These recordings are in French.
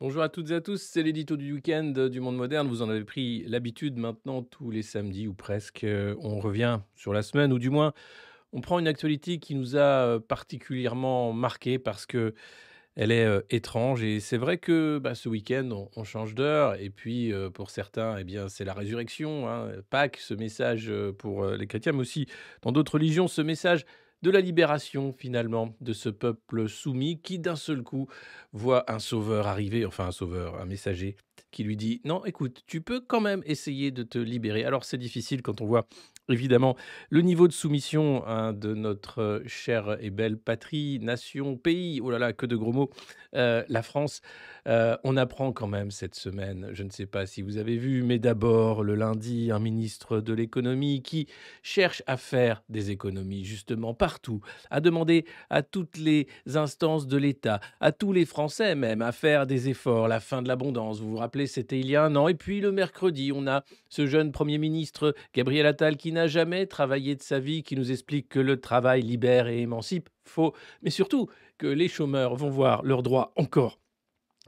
Bonjour à toutes et à tous, c'est l'édito du week-end du monde moderne. Vous en avez pris l'habitude maintenant tous les samedis ou presque. Euh, on revient sur la semaine ou du moins on prend une actualité qui nous a euh, particulièrement marqué parce que elle est euh, étrange et c'est vrai que bah, ce week-end on, change d'heure et puis pour certains eh bien c'est la résurrection, hein. Pâques, ce message pour les chrétiens, mais aussi dans d'autres religions, ce message de la libération finalement de ce peuple soumis qui d'un seul coup voit un sauveur arriver, enfin un sauveur, un messager qui lui dit non écoute, tu peux quand même essayer de te libérer. Alors c'est difficile quand on voit Évidemment, le niveau de soumission hein, de notre euh, chère et belle patrie, nation, pays, oh là là, que de gros mots, euh, la France, euh, on apprend quand même cette semaine, je ne sais pas si vous avez vu, mais d'abord le lundi, un ministre de l'économie qui cherche à faire des économies justement partout, à demander à toutes les instances de l'État, à tous les Français même, à faire des efforts, la fin de l'abondance, vous vous rappelez, c'était il y a un an, et puis le mercredi, on a ce jeune Premier ministre, Gabriel Attal, qui n'a jamais travaillé de sa vie, qui nous explique que le travail libère et émancipe, faux, mais surtout que les chômeurs vont voir leurs droits encore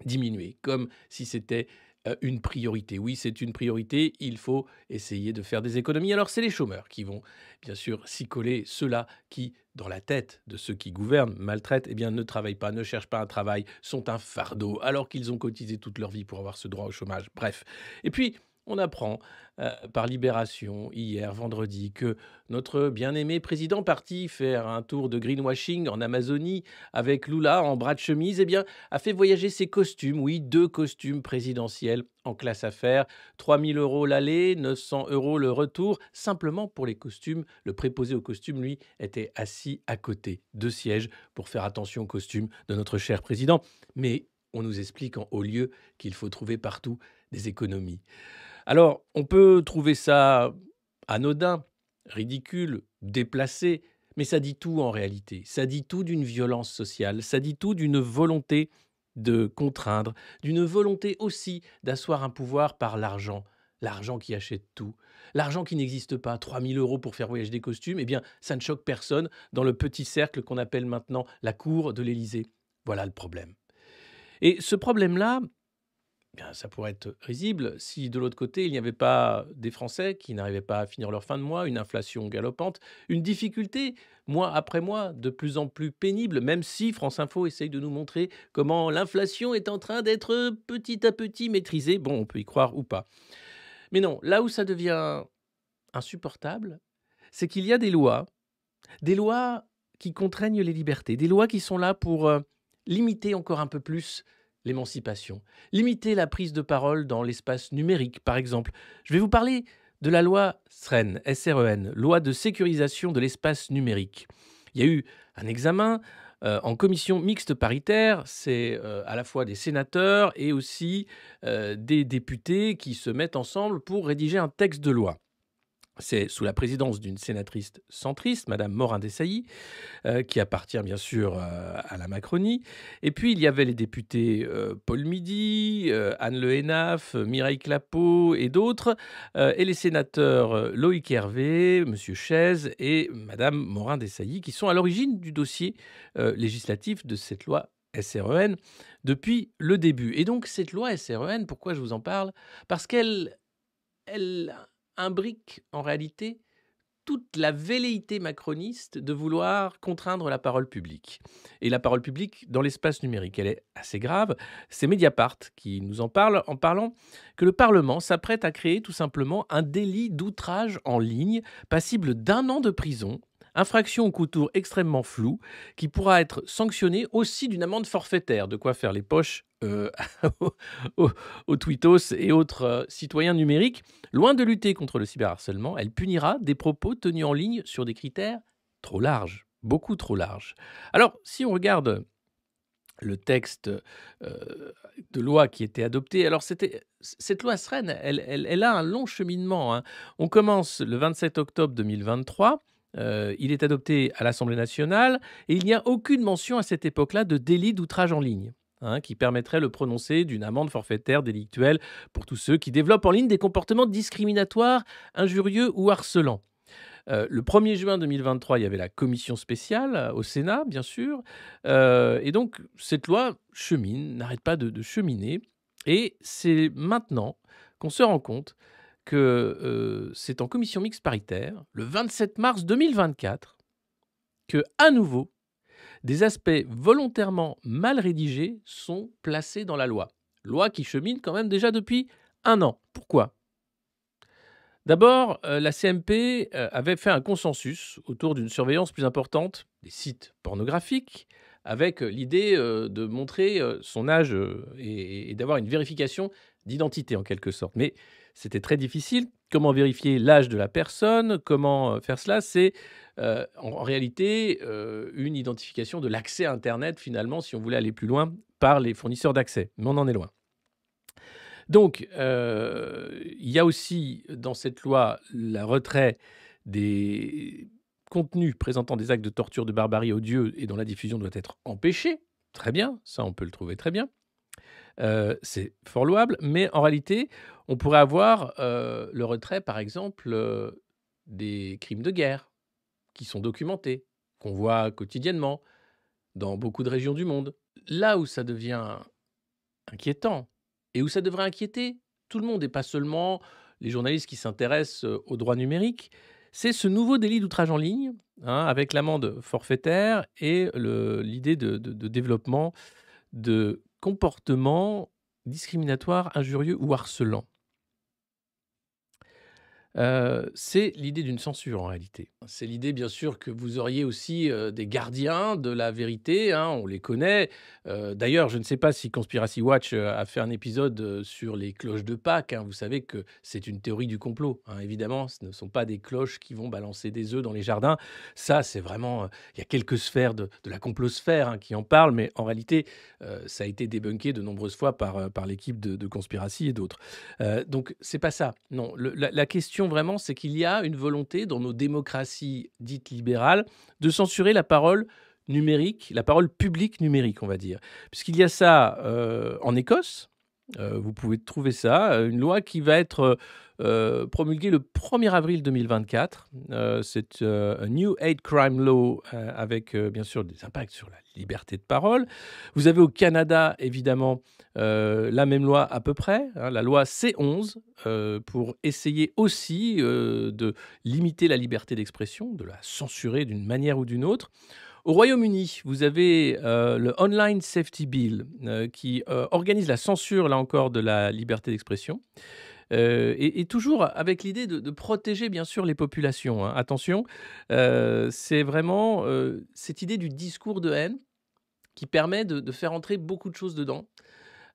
diminuer, comme si c'était euh, une priorité. Oui, c'est une priorité, il faut essayer de faire des économies. Alors c'est les chômeurs qui vont bien sûr s'y coller, ceux-là qui, dans la tête de ceux qui gouvernent, maltraitent, et eh bien ne travaillent pas, ne cherchent pas un travail, sont un fardeau, alors qu'ils ont cotisé toute leur vie pour avoir ce droit au chômage. Bref. Et puis, on apprend euh, par Libération hier vendredi que notre bien-aimé président parti faire un tour de greenwashing en Amazonie avec Lula en bras de chemise, eh bien, a fait voyager ses costumes, oui, deux costumes présidentiels en classe affaires, 3000 euros l'aller, 900 euros le retour, simplement pour les costumes. Le préposé aux costumes, lui, était assis à côté, deux sièges, pour faire attention aux costumes de notre cher président. Mais on nous explique en haut lieu qu'il faut trouver partout des économies. Alors, on peut trouver ça anodin, ridicule, déplacé, mais ça dit tout en réalité. Ça dit tout d'une violence sociale, ça dit tout d'une volonté de contraindre, d'une volonté aussi d'asseoir un pouvoir par l'argent. L'argent qui achète tout, l'argent qui n'existe pas, 3000 euros pour faire voyager des costumes, eh bien, ça ne choque personne dans le petit cercle qu'on appelle maintenant la cour de l'Élysée. Voilà le problème. Et ce problème-là, ça pourrait être risible si de l'autre côté, il n'y avait pas des Français qui n'arrivaient pas à finir leur fin de mois, une inflation galopante, une difficulté, mois après mois, de plus en plus pénible, même si France Info essaye de nous montrer comment l'inflation est en train d'être petit à petit maîtrisée. Bon, on peut y croire ou pas. Mais non, là où ça devient insupportable, c'est qu'il y a des lois, des lois qui contraignent les libertés, des lois qui sont là pour euh, limiter encore un peu plus l'émancipation. Limiter la prise de parole dans l'espace numérique, par exemple. Je vais vous parler de la loi SREN, e loi de sécurisation de l'espace numérique. Il y a eu un examen euh, en commission mixte paritaire, c'est euh, à la fois des sénateurs et aussi euh, des députés qui se mettent ensemble pour rédiger un texte de loi. C'est sous la présidence d'une sénatrice centriste, Madame morin dessailly euh, qui appartient bien sûr euh, à la Macronie. Et puis il y avait les députés euh, Paul Midi, Anne Le Mireille Clapeau et d'autres, et les sénateurs Loïc Hervé, Monsieur Chaise et Madame morin dessailly qui sont à l'origine du dossier législatif de cette loi SREN depuis le début. Et donc cette loi SREN, pourquoi je vous en parle Parce qu'elle elle imbrique en réalité toute la velléité macroniste de vouloir contraindre la parole publique. Et la parole publique dans l'espace numérique, elle est assez grave. C'est Mediapart qui nous en parle en parlant que le Parlement s'apprête à créer tout simplement un délit d'outrage en ligne passible d'un an de prison infraction au contour extrêmement flou qui pourra être sanctionnée aussi d'une amende forfaitaire, de quoi faire les poches euh, aux, aux twittos et autres euh, citoyens numériques. Loin de lutter contre le cyberharcèlement, elle punira des propos tenus en ligne sur des critères trop larges, beaucoup trop larges. Alors, si on regarde le texte euh, de loi qui était adopté. Alors, c'était, cette loi sereine, elle, a un long cheminement. Hein. On commence le 27 octobre 2023 euh, il est adopté à l'Assemblée nationale et il n'y a aucune mention à cette époque-là de délit d'outrage en ligne. Hein, qui permettrait le prononcer d'une amende forfaitaire délictuelle pour tous ceux qui développent en ligne des comportements discriminatoires, injurieux ou harcelants. Euh, le 1er juin 2023, il y avait la commission spéciale euh, au Sénat, bien sûr. et donc, cette loi chemine, n'arrête pas de cheminer. Et c'est maintenant qu'on se rend compte que euh, c'est en commission mixte paritaire, le 27 mars 2024, que, à nouveau, des aspects volontairement mal rédigés sont placés dans la loi. Loi qui chemine quand même déjà depuis un an. Pourquoi D'abord, euh, la CMP euh, avait fait un consensus autour d'une surveillance plus importante des sites pornographiques, avec l'idée de montrer son âge et d'avoir une vérification d'identité en quelque sorte. Mais c'était très difficile. Comment vérifier l'âge de la personne Comment euh, faire cela C'est euh, en réalité euh, une identification de l'accès à Internet, finalement, si on voulait aller plus loin, par les fournisseurs d'accès. Mais on en est loin. Donc, il y a aussi dans cette loi le retrait des contenus présentant des actes de torture, de barbarie odieux et dont la diffusion doit être empêchée. Très bien, ça on peut le trouver très bien. Euh, c'est fort louable, mais en réalité, on pourrait avoir euh, le retrait, par exemple, euh, des crimes de guerre qui sont documentés, qu'on voit quotidiennement dans beaucoup de régions du monde. Là où ça devient inquiétant et où ça devrait inquiéter tout le monde et pas seulement les journalistes qui s'intéressent aux droits numériques, c'est ce nouveau délit d'outrage en ligne hein, avec l'amende forfaitaire et l'idée de, développement de comportement discriminatoire, injurieux ou harcelant. Euh, c'est l'idée d'une censure en réalité. C'est l'idée bien sûr que vous auriez aussi euh, des gardiens de la vérité, hein, on les connaît. Euh, d'ailleurs, je ne sais pas si Conspiracy Watch a fait un épisode sur les cloches de Pâques. Hein. Vous savez que c'est une théorie du complot. Hein. Évidemment, ce ne sont pas des cloches qui vont balancer des œufs dans les jardins. Ça, c'est vraiment... Il y a quelques sphères de, la complosphère qui en parlent, mais en réalité, ça a été débunké de nombreuses fois par, par l'équipe de, Conspiracy et d'autres. donc, c'est pas ça. Non, la, la question vraiment, c'est qu'il y a une volonté dans nos démocraties dites libérales de censurer la parole numérique, la parole publique numérique, on va dire. Puisqu'il y a ça euh, en Écosse, euh, vous pouvez trouver ça. Euh, une loi qui va être euh, promulguée le 1er avril 2024. c'est un New Hate Crime Law avec bien sûr des impacts sur la liberté de parole. Vous avez au Canada évidemment la même loi à peu près, hein, la loi C11 pour essayer aussi de limiter la liberté d'expression, de la censurer d'une manière ou d'une autre. Au Royaume-Uni, vous avez euh, le Online Safety Bill euh, qui euh, organise la censure, là encore, de la liberté d'expression. Et, toujours avec l'idée de, protéger bien sûr les populations. Hein. Attention, c'est vraiment cette idée du discours de haine qui permet de, faire entrer beaucoup de choses dedans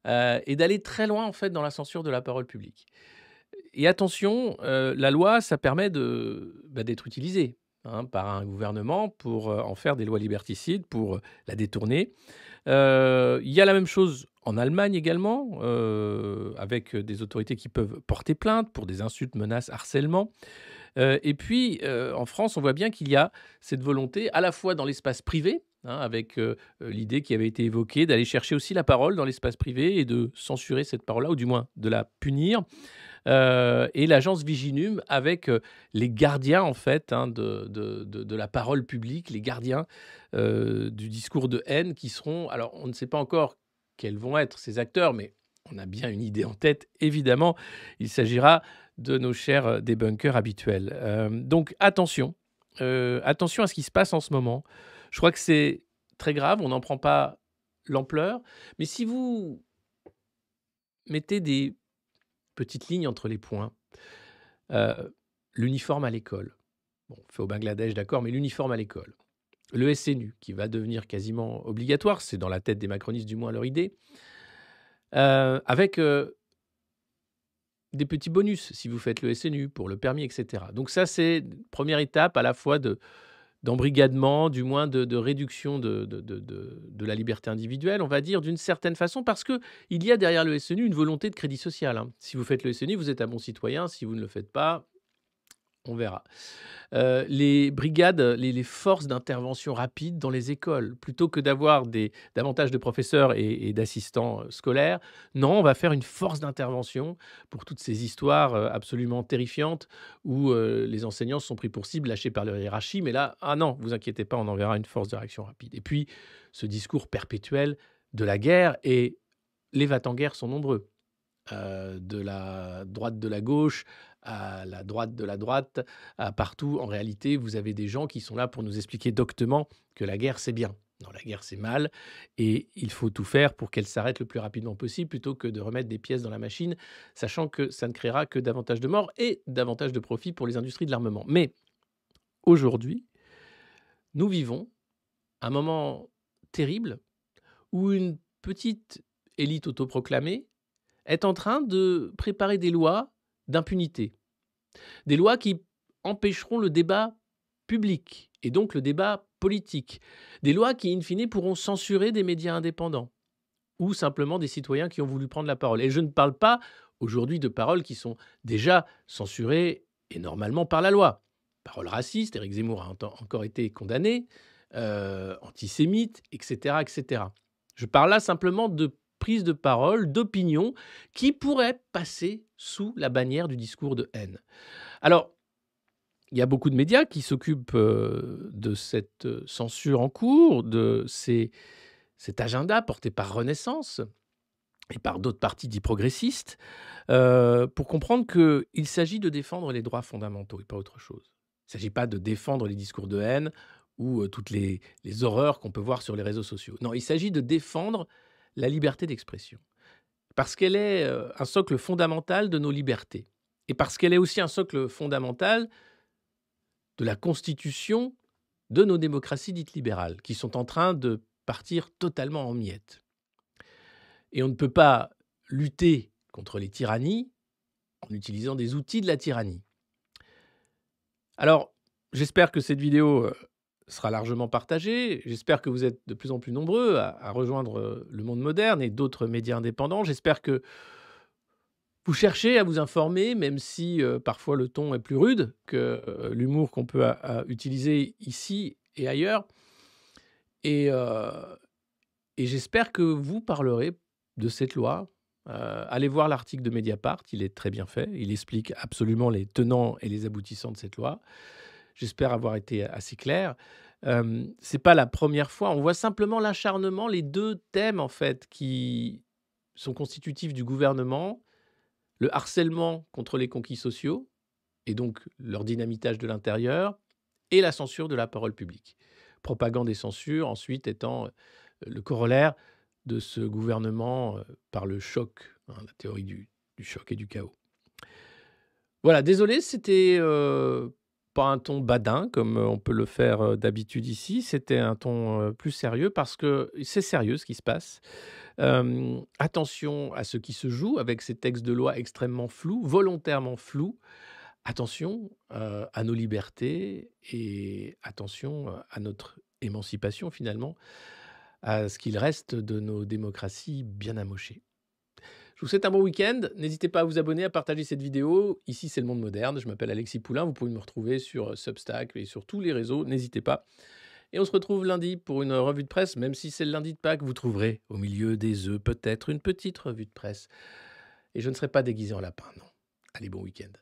et d'aller très loin en fait dans la censure de la parole publique. Et attention, la loi, ça permet bah, d'être utilisée. utilisé Hein, par un gouvernement pour euh, en faire des lois liberticides, pour euh, la détourner. Euh, il y a la même chose en Allemagne également, avec des autorités qui peuvent porter plainte pour des insultes, menaces, harcèlement. et puis, en France, on voit bien qu'il y a cette volonté, à la fois dans l'espace privé, hein, avec l'idée qui avait été évoquée d'aller chercher aussi la parole dans l'espace privé et de censurer cette parole-là, ou du moins de la punir. Euh, et l'agence Viginum avec euh, les gardiens en fait hein, de, de, la parole publique, les gardiens euh, du discours de haine qui seront, alors on ne sait pas encore quels vont être ces acteurs, mais on a bien une idée en tête, évidemment, il s'agira de nos chers débunkers habituels. donc attention, attention à ce qui se passe en ce moment. Je crois que c'est très grave, on n'en prend pas l'ampleur, mais si vous mettez des Petite ligne entre les points. Euh, l'uniforme à l'école. On fait au Bangladesh, d'accord, mais l'uniforme à l'école. Le SNU, qui va devenir quasiment obligatoire, c'est dans la tête des macronistes du moins leur idée, euh, avec euh, des petits bonus si vous faites le SNU pour le permis, etc. Donc ça, c'est première étape à la fois de, d'embrigadement, du moins de, réduction de, de, la liberté individuelle, on va dire, d'une certaine façon, parce qu'il y a derrière le SNU une volonté de crédit social. Hein. Si vous faites le SNU, vous êtes un bon citoyen, si vous ne le faites pas, on verra. Euh, les brigades, les, forces d'intervention rapide dans les écoles, plutôt que d'avoir davantage de professeurs et, d'assistants euh, scolaires, non, on va faire une force d'intervention pour toutes ces histoires euh, absolument terrifiantes où les enseignants sont pris pour cible, lâchés par leur hiérarchie. Mais là, ah non, vous inquiétez pas, on enverra une force de réaction rapide. Et puis, ce discours perpétuel de la guerre et les va en guerre sont nombreux. de la droite de la gauche à la droite de la droite, à partout, en réalité, vous avez des gens qui sont là pour nous expliquer doctement que la guerre, c'est bien. Non, la guerre, c'est mal, et il faut tout faire pour qu'elle s'arrête le plus rapidement possible, plutôt que de remettre des pièces dans la machine, sachant que ça ne créera que davantage de morts et davantage de profits pour les industries de l'armement. Mais aujourd'hui, nous vivons un moment terrible où une petite élite autoproclamée est en train de préparer des lois d'impunité. Des lois qui empêcheront le débat public et donc le débat politique. Des lois qui, in fine, pourront censurer des médias indépendants ou simplement des citoyens qui ont voulu prendre la parole. Et je ne parle pas aujourd'hui de paroles qui sont déjà censurées et normalement par la loi. Paroles racistes, Eric Zemmour a encore été condamné, euh, antisémites, etc., etc. Je parle là simplement de prise de parole, d'opinion, qui pourrait passer sous la bannière du discours de haine. Alors, il y a beaucoup de médias qui s'occupent euh, de cette euh, censure en cours, de cet agenda porté par Renaissance et par d'autres partis dits progressistes, euh, pour comprendre qu'il s'agit de défendre les droits fondamentaux et pas autre chose. Il ne s'agit pas de défendre les discours de haine ou toutes les horreurs qu'on peut voir sur les réseaux sociaux. Non, il s'agit de défendre la liberté d'expression. Parce qu'elle est euh, un socle fondamental de nos libertés. Et parce qu'elle est aussi un socle fondamental de la constitution de nos démocraties dites libérales, qui sont en train de partir totalement en miettes. Et on ne peut pas lutter contre les tyrannies en utilisant des outils de la tyrannie. Alors, j'espère que cette vidéo euh, sera largement partagé. J'espère que vous êtes de plus en plus nombreux à, rejoindre euh, le monde moderne et d'autres médias indépendants. J'espère que vous cherchez à vous informer, même si euh, parfois le ton est plus rude que euh, l'humour qu'on peut utiliser ici et ailleurs. et j'espère que vous parlerez de cette loi. allez voir l'article de Mediapart, il est très bien fait. Il explique absolument les tenants et les aboutissants de cette loi. J'espère avoir été assez clair. Euh, c'est pas la première fois. On voit simplement l'acharnement, les deux thèmes en fait qui sont constitutifs du gouvernement le harcèlement contre les conquis sociaux et donc leur dynamitage de l'intérieur et la censure de la parole publique. Propagande et censure, ensuite étant euh, le corollaire de ce gouvernement euh, par le choc, hein, la théorie du, choc et du chaos. Voilà, désolé, c'était euh, pas un ton badin comme euh, on peut le faire euh, d'habitude ici, c'était un ton euh, plus sérieux parce que c'est sérieux ce qui se passe. attention à ce qui se joue avec ces textes de loi extrêmement flous, volontairement flous. Attention à nos libertés et attention à notre émancipation finalement, à ce qu'il reste de nos démocraties bien amochées. Je vous souhaite un bon week-end. N'hésitez pas à vous abonner, à partager cette vidéo. Ici, c'est le monde moderne. Je m'appelle Alexis Poulain. Vous pouvez me retrouver sur euh, Substack et sur tous les réseaux. N'hésitez pas. Et on se retrouve lundi pour une euh, revue de presse, même si c'est le lundi de Pâques, vous trouverez au milieu des œufs peut-être une petite revue de presse. Et je ne serai pas déguisé en lapin, non. Allez, bon week-end.